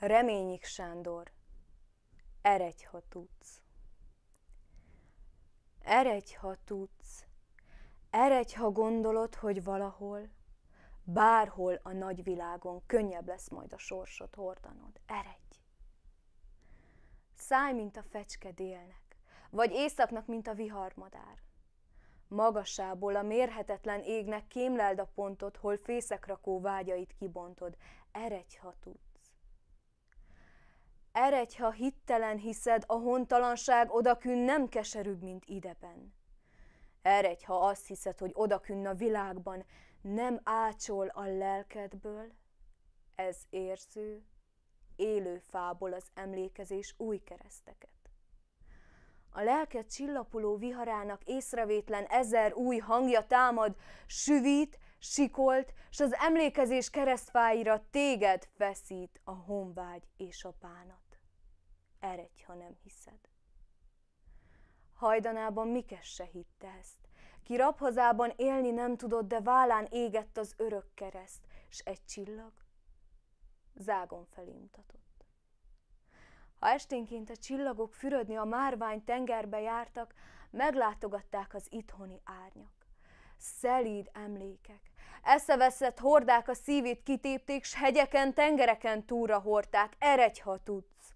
Reményik Sándor, eredj, ha tudsz. Eredj, ha tudsz, eredj, ha gondolod, hogy valahol, bárhol a nagyvilágon könnyebb lesz majd a sorsot hordanod. Eredj! Száj, mint a fecske délnek, vagy éjszaknak, mint a viharmadár. Magasából a mérhetetlen égnek kémleld a pontot, hol fészekrakó vágyait kibontod. Eredj, ha tudsz Eredj, ha hittelen hiszed, a hontalanság odakün nem keserűbb, mint ideben. Eredj, ha azt hiszed, hogy odakünn a világban nem ácsol a lelkedből, ez érző, élő fából az emlékezés új kereszteket. A lelked csillapuló viharának észrevétlen ezer új hangja támad, süvít, sikolt, s az emlékezés keresztfáira téged feszít a honvágy és a bánat eredj, ha nem hiszed. Hajdanában Mikes se hitte ezt. Ki rabhazában élni nem tudott, de vállán égett az örök kereszt, s egy csillag zágon felé mutatott. Ha esténként a csillagok fürödni a márvány tengerbe jártak, meglátogatták az itthoni árnyak. Szelíd emlékek, eszeveszett hordák a szívét kitépték, s hegyeken, tengereken túra hordták, eredj, ha tudsz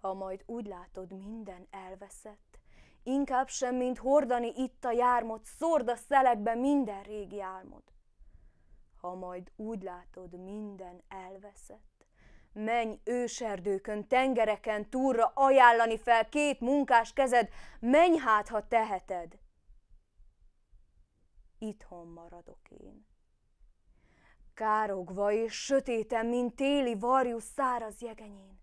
ha majd úgy látod minden elveszett, inkább sem, mint hordani itt a jármot, szórd a szelekbe minden régi álmod. Ha majd úgy látod minden elveszett, menj őserdőkön, tengereken túlra ajánlani fel két munkás kezed, menj hát, ha teheted. Itthon maradok én. Károgva és sötéten, mint téli varjú száraz jegenyén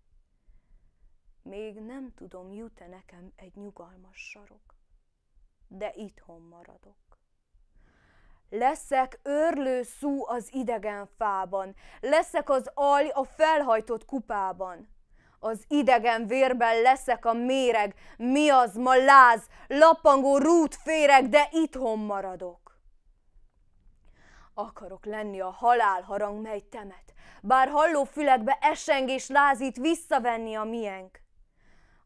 még nem tudom, jut-e nekem egy nyugalmas sarok, de itthon maradok. Leszek örlő szú az idegen fában, leszek az alj a felhajtott kupában. Az idegen vérben leszek a méreg, mi ma láz, lappangó rút féreg, de itthon maradok. Akarok lenni a halál harang, mely temet, bár halló fülekbe esengés lázít visszavenni a miénk.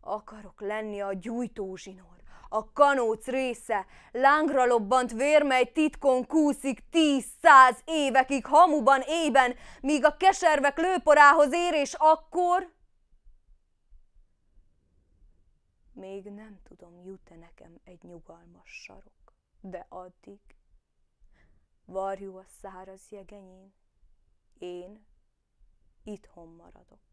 Akarok lenni a gyújtó zsinór, a kanóc része, lángra lobbant vérmely titkon kúszik tíz-száz évekig hamuban ében, míg a keservek lőporához ér, és akkor... Még nem tudom, jut-e nekem egy nyugalmas sarok, de addig varjú a száraz jegenyén, én itthon maradok.